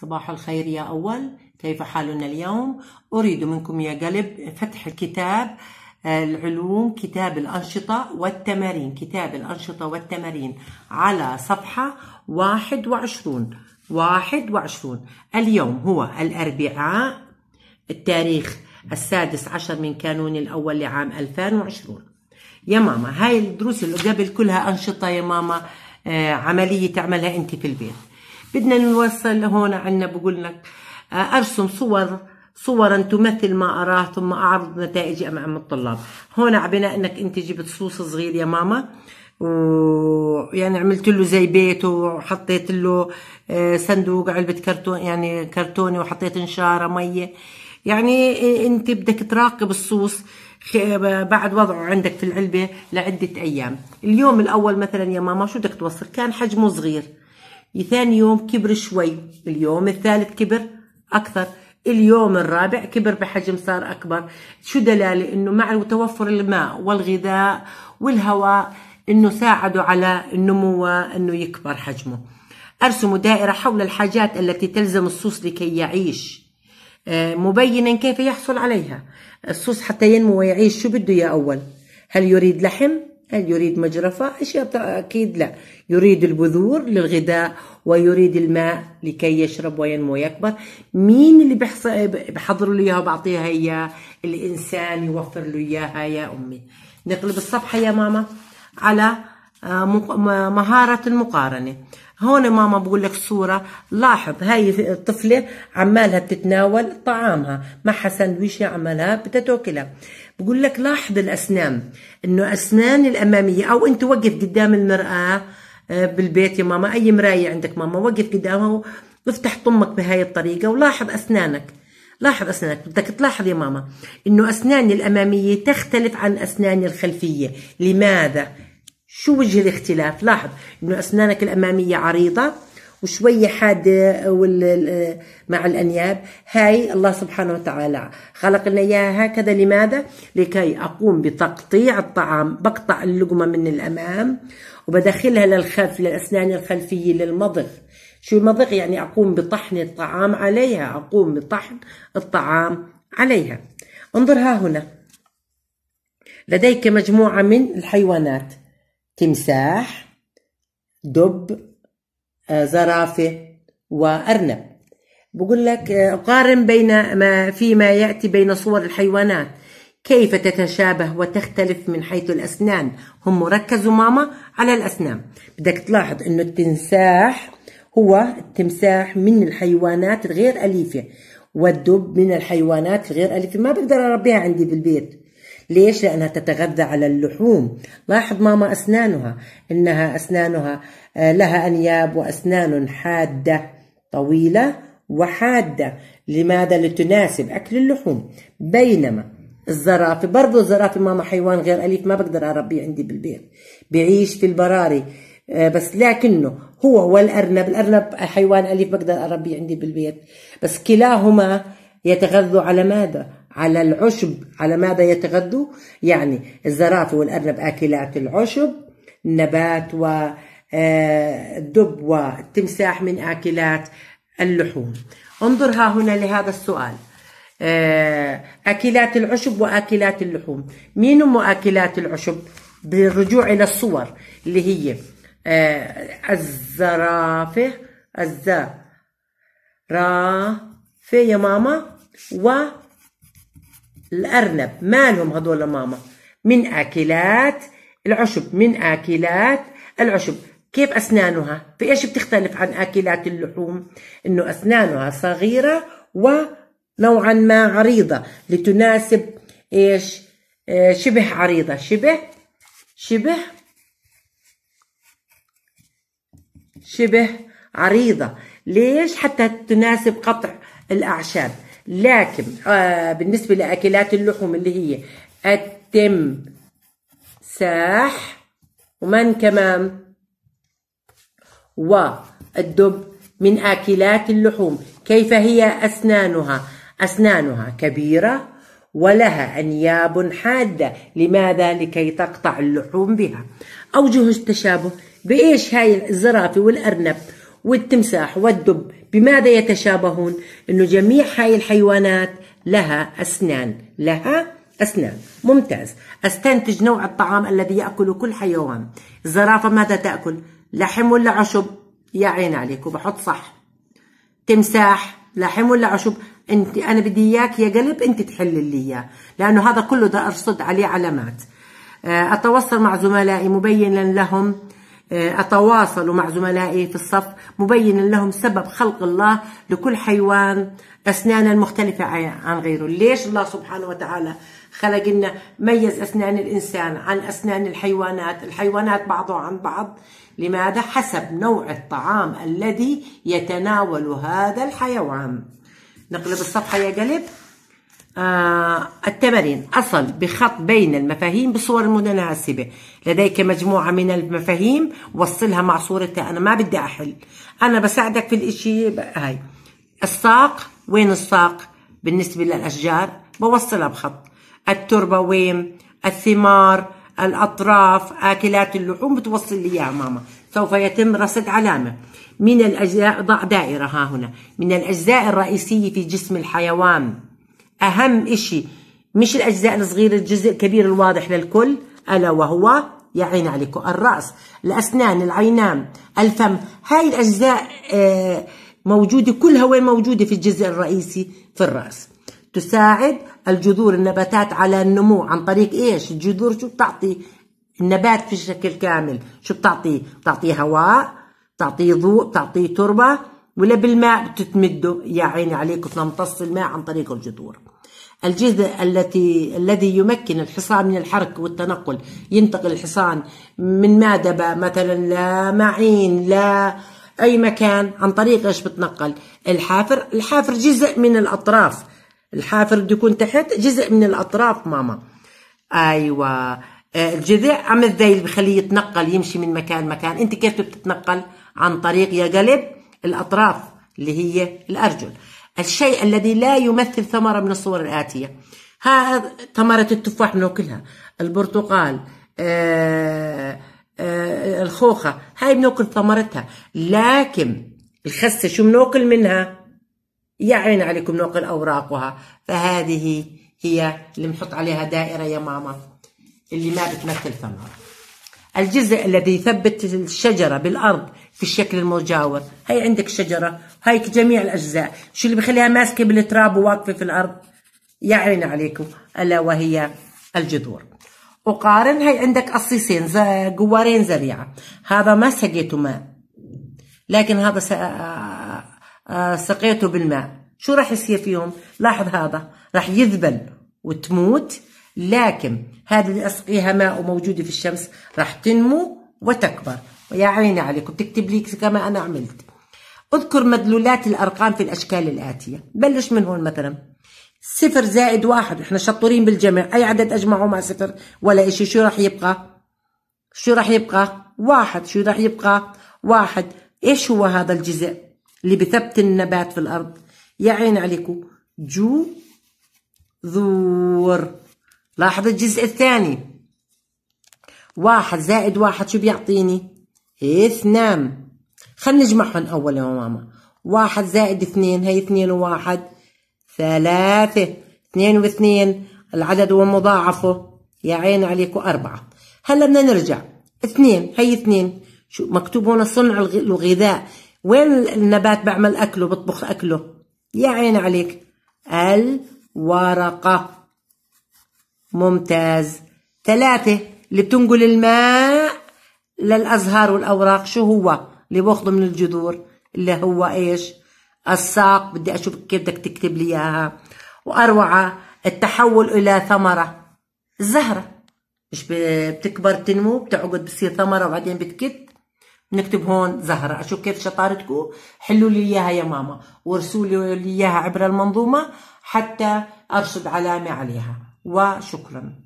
صباح الخير يا أول كيف حالنا اليوم أريد منكم يا قلب فتح كتاب آه، العلوم كتاب الأنشطة والتمارين كتاب الأنشطة والتمارين على صفحة 21 21 اليوم هو الأربعاء التاريخ السادس عشر من كانون الأول لعام 2020 يا ماما هاي الدروس اللي قبل كلها أنشطة يا ماما آه، عملية تعملها أنت في البيت بدنا نوصل هون عنا بقول لك آه، ارسم صور صورا تمثل ما اراه ثم اعرض نتائجي امام الطلاب هون عبنا انك انت جبت صوص صغير يا ماما ويعني عملت له زي بيته وحطيت له آه، صندوق علبه كرتون يعني كرتونه وحطيت نشاره ميه يعني انت بدك تراقب الصوص بعد وضعه عندك في العلبه لعده ايام اليوم الاول مثلا يا ماما شو بدك توصل كان حجمه صغير ثاني يوم كبر شوي اليوم الثالث كبر أكثر اليوم الرابع كبر بحجم صار أكبر شو دلالة إنه مع توفر الماء والغذاء والهواء إنه ساعدوا على النمو إنه يكبر حجمه أرسموا دائرة حول الحاجات التي تلزم الصوص لكي يعيش آه، مبينا كيف يحصل عليها الصوص حتى ينمو ويعيش شو بده يا أول هل يريد لحم هل يريد مجرفة أشياء أكيد لا يريد البذور للغذاء ويريد الماء لكي يشرب وينمو ويكبر مين اللي بحضر له إياها وبعطيها إياه الإنسان يوفر له إياها يا أمي نقلب الصفحة يا ماما على آه، مهارة المقارنة هون ماما بقول لك صورة لاحظ هاي الطفلة عمالها بتتناول طعامها معها سندويشة عمالها بتتاكلها بقول لك لاحظ الأسنان إنه أسنان الأمامية أو أنت وقف قدام المرآة آه، بالبيت يا ماما أي مراية عندك ماما وقف قدامها وافتح طمك بهاي الطريقة ولاحظ أسنانك لاحظ أسنانك بدك تلاحظ يا ماما إنه أسناني الأمامية تختلف عن أسناني الخلفية لماذا؟ شو وجه الاختلاف لاحظ انه اسنانك الاماميه عريضه وشوية حادة مع الأنياب هاي الله سبحانه وتعالى خلق لنا إياها هكذا لماذا؟ لكي أقوم بتقطيع الطعام بقطع اللقمة من الأمام وبدخلها للخلف للأسنان الخلفية للمضغ شو المضغ؟ يعني أقوم بطحن الطعام عليها أقوم بطحن الطعام عليها انظر ها هنا لديك مجموعة من الحيوانات تمساح دب آه، زرافة وأرنب بقول لك آه، قارن بين ما فيما يأتي بين صور الحيوانات كيف تتشابه وتختلف من حيث الأسنان هم ركزوا ماما على الأسنان بدك تلاحظ أنه التمساح هو التمساح من الحيوانات الغير أليفة والدب من الحيوانات الغير أليفة ما بقدر أربيها عندي بالبيت ليش؟ لأنها تتغذى على اللحوم لاحظ ماما أسنانها إنها أسنانها آه، لها أنياب وأسنان حادة طويلة وحادة لماذا؟ لتناسب أكل اللحوم بينما الزرافة برضو الزرافة ماما حيوان غير أليف ما بقدر أربيه عندي بالبيت بعيش في البراري آه، بس لكنه هو والأرنب الأرنب حيوان أليف بقدر أربيه عندي بالبيت بس كلاهما يتغذوا على ماذا؟ على العشب على ماذا يتغذوا يعني الزرافة والأرنب آكلات العشب النبات والدب آه، والتمساح من آكلات اللحوم انظر ها هنا لهذا السؤال آه، أكلات العشب وأكلات اللحوم مين هم أكلات العشب بالرجوع إلى الصور اللي هي آه، الزرافة الزرافة يا ماما و الأرنب مالهم هذول ماما من آكلات العشب من آكلات العشب كيف أسنانها في إيش بتختلف عن آكلات اللحوم إنه أسنانها صغيرة ونوعا ما عريضة لتناسب إيش آه، شبه عريضة شبه شبه شبه عريضة ليش حتى تناسب قطع الأعشاب لكن آه، بالنسبة لأكلات اللحوم اللي هي التمساح ومن كمان والدب من آكلات اللحوم كيف هي أسنانها أسنانها كبيرة ولها أنياب حادة لماذا لكي تقطع اللحوم بها أوجه التشابه بإيش هاي الزرافة والأرنب والتمساح والدب بماذا يتشابهون؟ أنه جميع هاي الحيوانات لها أسنان لها أسنان ممتاز أستنتج نوع الطعام الذي ياكله كل حيوان الزرافة ماذا تأكل؟ لحم ولا عشب؟ يا عين عليك وبحط صح تمساح لحم ولا عشب؟ انت انا بدي اياك يا قلب انت تحل لي اياه لانه هذا كله ده ارصد عليه علامات آه، اتواصل مع زملائي مبينا لهم آه، أتواصل مع زملائي في الصف مبين لهم سبب خلق الله لكل حيوان أسنانا مختلفة عن غيره ليش الله سبحانه وتعالى خلق لنا ميز أسنان الإنسان عن أسنان الحيوانات الحيوانات بعضها عن بعض لماذا حسب نوع الطعام الذي يتناول هذا الحيوان نقلب الصفحة يا قلب آه، التمارين أصل بخط بين المفاهيم بصور متناسبة لديك مجموعة من المفاهيم وصلها مع صورتها أنا ما بدي أحل أنا بساعدك في الإشي هاي الساق وين الساق بالنسبة للأشجار بوصلها بخط التربة وين الثمار الأطراف آكلات اللحوم بتوصل لي إياها ماما سوف يتم رصد علامة من الأجزاء ضع دائرة ها هنا من الأجزاء الرئيسية في جسم الحيوان أهم إشي مش الأجزاء الصغيرة الجزء الكبير الواضح للكل ألا وهو يا عيني عليكم الرأس الأسنان العينام الفم هاي الأجزاء آه، موجودة كلها وين موجودة في الجزء الرئيسي في الرأس تساعد الجذور النباتات على النمو عن طريق إيش الجذور شو بتعطي النبات في الشكل كامل شو بتعطيه بتعطيه هواء بتعطيه ضوء بتعطيه تربة ولا بالماء بتتمده يا عيني عليك تمتص الماء عن طريق الجذور الجذع التي الذي يمكن الحصان من الحرك والتنقل ينتقل الحصان من مادبة مثلا لا معين لا أي مكان عن طريق إيش بتنقل الحافر الحافر جزء من الأطراف الحافر بده يكون تحت جزء من الأطراف ماما أيوة آه، الجذع عم الذيل بخليه يتنقل يمشي من مكان مكان أنت كيف بتتنقل عن طريق يا قلب الأطراف اللي هي الأرجل الشيء الذي لا يمثل ثمرة من الصور الآتية هذا ثمرة التفاح بناكلها البرتقال آآ آه، آآ آه، الخوخة هاي بناكل ثمرتها لكن الخسة شو بناكل منها يعين عليكم ناكل أوراقها فهذه هي اللي بنحط عليها دائرة يا ماما اللي ما بتمثل ثمرة الجزء الذي يثبت الشجرة بالأرض في الشكل المجاور هي عندك شجرة هاي جميع الأجزاء شو اللي بخليها ماسكة بالتراب وواقفة في الأرض يعين عليكم ألا وهي الجذور أقارن هي عندك قصيصين جوارين زريعة هذا ما سقيته ماء لكن هذا سقيته بالماء شو راح يصير فيهم لاحظ هذا راح يذبل وتموت لكن هذه اللي اسقيها ماء وموجوده في الشمس راح تنمو وتكبر ويا عيني عليكم تكتب لي كما انا عملت اذكر مدلولات الارقام في الاشكال الاتيه بلش من هون مثلا صفر زائد واحد احنا شطورين بالجمع اي عدد اجمعه مع صفر ولا شيء شو راح يبقى شو راح يبقى واحد شو راح يبقى واحد ايش هو هذا الجزء اللي بثبت النبات في الارض يا عيني عليكم جو ذور لاحظ الجزء الثاني واحد زائد واحد شو بيعطيني اثنان خلينا نجمعهم أول يا ماما واحد زائد اثنين هي اثنين وواحد ثلاثة اثنين واثنين العدد ومضاعفه يا عين عليكم أربعة هلا بدنا نرجع اثنين هي اثنين شو مكتوب هنا صنع الغذاء وين النبات بعمل أكله بطبخ أكله يا عين عليك الورقة ممتاز ثلاثة اللي بتنقل الماء للأزهار والأوراق شو هو اللي باخده من الجذور اللي هو إيش الساق بدي أشوف كيف بدك تكتب لي إياها وأروعة التحول إلى ثمرة الزهرة مش بتكبر تنمو بتعقد بتصير ثمرة وبعدين بتكت نكتب هون زهرة أشوف كيف شطارتكم حلوا لي إياها يا ماما وارسلوا لي إياها عبر المنظومة حتى أرصد علامة عليها وشكرا